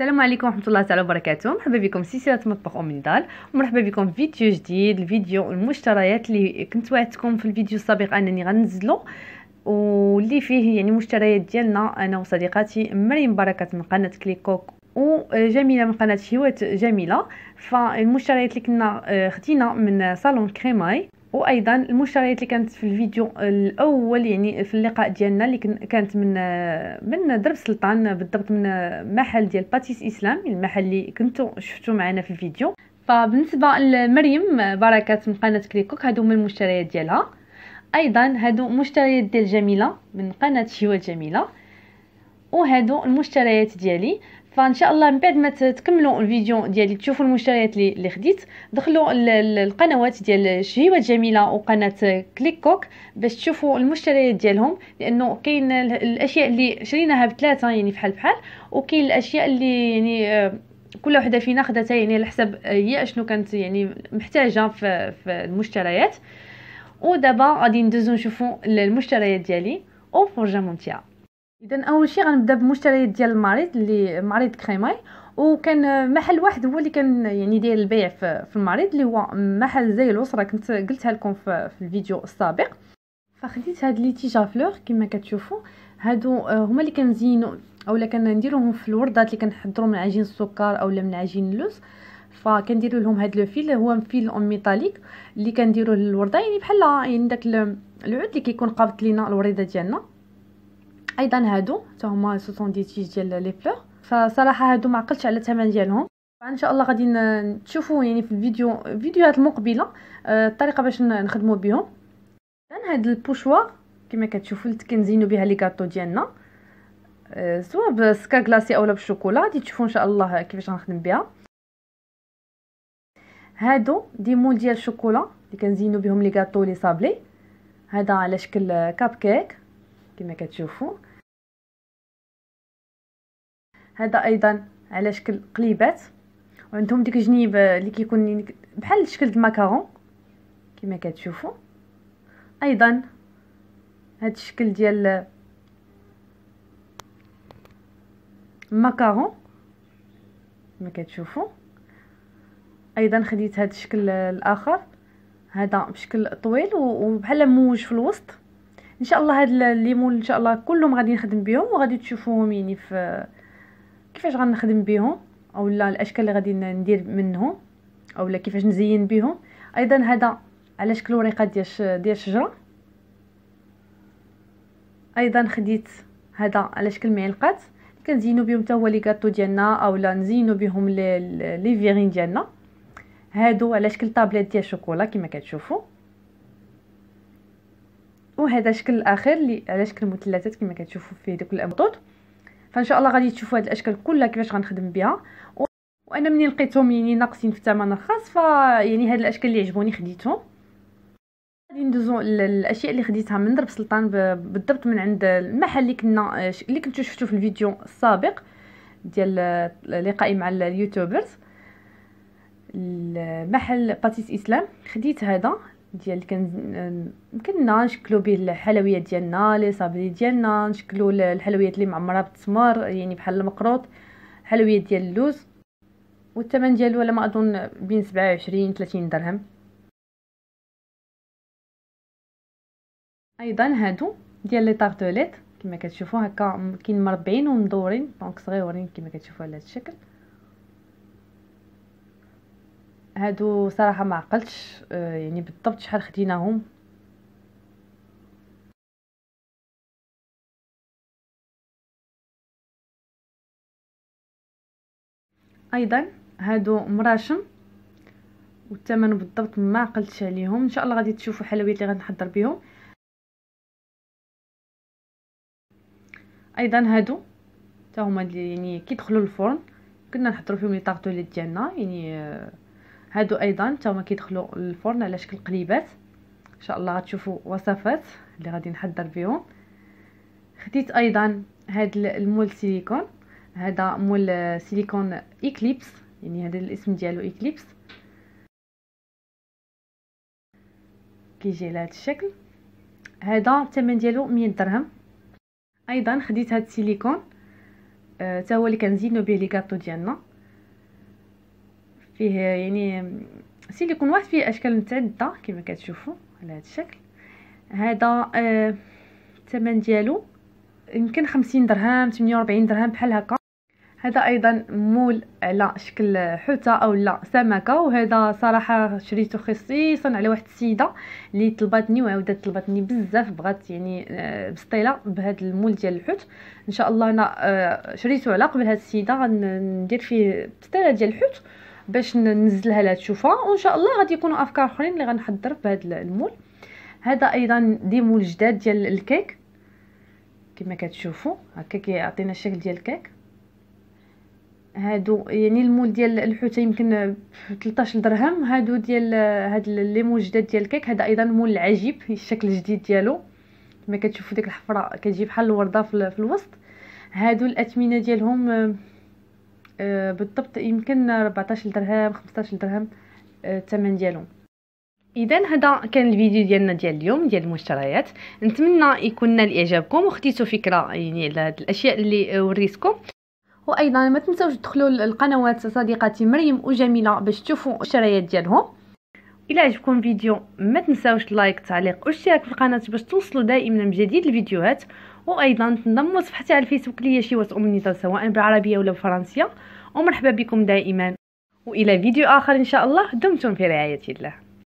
السلام عليكم ورحمه الله تعالى وبركاته مرحبا بكم سلسله مطبخ ام نضال مرحبا بكم في فيديو جديد الفيديو المشتريات اللي كنت وعدتكم في الفيديو السابق انني غنزلو واللي فيه يعني مشتريات ديالنا انا وصديقاتي مريم بركه من قناه كليكوك وجميله آه، من قناه شهوات جميله فالمشتريات اللي كنا آه، خدينا من صالون كريماي وايضا المشتريات اللي كانت في الفيديو الاول يعني في اللقاء ديالنا اللي كانت من آه، من درب سلطان بالضبط من محل ديال باتيس اسلام يعني المحل اللي كنتو شفتو معنا في الفيديو فبالنسبه لمريم بركات من قناه كريكوك هادو من المشتريات ديالها ايضا هادو مشتريات ديال جميله من قناه شيوات جميله وهادو المشتريات ديالي فان شاء الله من بعد ما تكملوا الفيديو ديالي تشوفوا المشتريات اللي, اللي خديت دخلوا القنوات ديال شهيوه جميله وقناه كليك كوك باش تشوفوا المشتريات ديالهم لانه كاين الاشياء اللي شريناها بثلاثه يعني بحال بحال وكاين الاشياء اللي يعني آه، كل وحده فينا خداتها يعني على حسب هي اشنو كانت يعني محتاجه في, في المشتريات ودابا غادي ندوزو نشوفوا المشتريات ديالي وفرجه ممتعه اذا اول شيء غنبدا بمشتريات ديال المريض اللي مريض كريماي وكان محل واحد هو اللي كان يعني داير البيع في المريض اللي هو محل زي الاسره كنت قلتها لكم في الفيديو السابق فخديت هاد لي تيجا فلور كما كتشوفوا هادو آه، هما اللي كنزينو اولا كنديروهم في الوردات اللي كنحضروا من عجين السكر اولا من عجين اللوز فكنديروا لهم هاد لو فيل هو فيل اون ميتاليك اللي كنديروه للورده يعني بحال يعني داك العود اللي كيكون قابط لينا الوريده ديالنا ايضا هادو حتى هما تيج ديال لي فلور فصراحه هادو ما عقلتش على الثمن ديالهم ان شاء الله غادي تشوفوا يعني في الفيديو فيديوهات المقبله آه، الطريقه باش نخدموا بهم اذا هاد البوشوار كما كتشوفوا كنزينوا بها لي كاطو ديالنا آه، سواء بسكا كلاصي اولا بالشوكولا غادي تشوفوا ان شاء الله كيفاش غنخدم بها هادو دي مول ديال الشوكولا اللي كنزينوا بهم لي كاطو لي صابلي هذا على شكل كاب كيك كما كتشوفوا هذا ايضا على شكل قليبات وعندهم ديك الجنيب اللي كيكون بحال شكل الماكارون كما كتشوفوا ايضا هذا الشكل ديال الماكارون كما كتشوفوا ايضا خديت هذا الشكل الاخر هذا بشكل طويل وبحال موج في الوسط ان شاء الله هاد الليمون ان شاء الله كلهم غادي نخدم بهم وغادي تشوفوهم يعني في كيفاش غنخدم بهم اولا الاشكال اللي غادي ندير منهم اولا كيفاش نزين بهم ايضا هذا على شكل ورقه ديال ديال شجره ايضا خديت هذا على شكل معلقات كنزينو بهم حتى هو لي كاطو ديالنا اولا نزينو بهم لي لي فيغين ديالنا هادو على شكل طابلات ديال الشوكولا كما كتشوفوا وهذا الشكل الاخر اللي على شكل مثلثات كما كتشوفوا فيه دوك الامطوط فان شاء الله غادي تشوفوا هاد الاشكال كلها كيفاش غنخدم بها وانا ملي لقيتهم يعني ناقصين في الثمن الخاص ف يعني هاد الاشكال اللي عجبوني خديتهم غادي ندوزو الاشياء اللي خديتها من درب سلطان بالضبط من عند المحل اللي كنا اللي كنتو شفتو في الفيديو السابق ديال لقائي مع اليوتيوبرز محل باتيس اسلام خديت هذا ديال كن يمكننا نشكلو به الحلويات ديالنا لي صابلي ديالنا نشكلو الحلويات اللي معمره بالتمر يعني بحال المقروط حلويات ديال اللوز والثمن ديالو على ما اظن بين 27 30 درهم ايضا هادو ديال لي طارتوليت كما كتشوفوا هكا كاين مربعين ومدورين دونك صغيورين كما كتشوفوا على هذا الشكل هادو صراحه ما عقلتش آه، يعني بالضبط شحال خديناهم ايضا هادو مراشم والثمن بالضبط ما عقلتش عليهم ان شاء الله غادي تشوفوا الحلويات اللي غنحضر بهم ايضا هادو حتى هما يعني كيدخلوا الفرن كنا نحضروا فيهم لي طارتوليت ديالنا يعني آه، هادو ايضا حتى هما كيدخلوا الفرن على شكل قليبات ان شاء الله غتشوفوا وصفات اللي غادي نحضر بهم خديت ايضا هاد المول سيليكون هذا مول سيليكون ايكليبس يعني هذا الاسم ديالو ايكليبس كيجي على هذا الشكل هذا الثمن ديالو 100 درهم ايضا خديت هاد السيليكون حتى آه هو اللي كنزينو به لي كاطو ديالنا فيه يعني سيليكون واحد فيه اشكال متعدده كما كتشوفوا على هذا الشكل هذا آه الثمن ديالو يمكن 50 درهم 48 درهم بحال هكا هذا ايضا مول على شكل حوته او لا سمكه وهذا صراحه شريته خصيصا على واحد السيده اللي طلباتني وعاودت طلباتني بزاف بغات يعني آه، بسطيله بهذا المول ديال الحوت ان شاء الله انا آه، شريته على قبل هذه السيده غندير فيه بسطيله ديال الحوت باش ننزلها لها تشوفها وان شاء الله غادي يكونوا افكار اخرين اللي غنحضر في هذا المول هذا ايضا دي مول جداد ديال الكيك كما كتشوفوا هكا كيعطينا الشكل ديال الكيك هادو يعني المول ديال الحوته يمكن 13 درهم هادو ديال هاد لي مول جداد ديال الكيك هذا ايضا مول عجيب الشكل الجديد ديالو كما كتشوفوا ديك الحفره كتجي بحال الورده في الوسط هادو الاثمنه ديالهم آه، بالضبط يمكن 14 درهم 15 درهم آه، الثمن ديالهم اذا هذا كان الفيديو ديالنا ديال اليوم ديال المشتريات نتمنى يكون نال اعجابكم وخديتوا فكره يعني على هذه الاشياء اللي وريتكم وايضا ما تنساوش تدخلوا القنوات صديقاتي مريم وجميله باش تشوفوا المشتريات ديالهم الى عجبكم الفيديو ما تنساوش لايك تعليق واشتراك في القناه باش توصلوا دائما بجديد الفيديوهات وايضا تنضموا لصفحتي على الفيسبوك ليا شي ام امنيتا سواء بالعربيه ولا بالفرنسيه ومرحبا بكم دائما والى فيديو اخر ان شاء الله دمتم في رعايه الله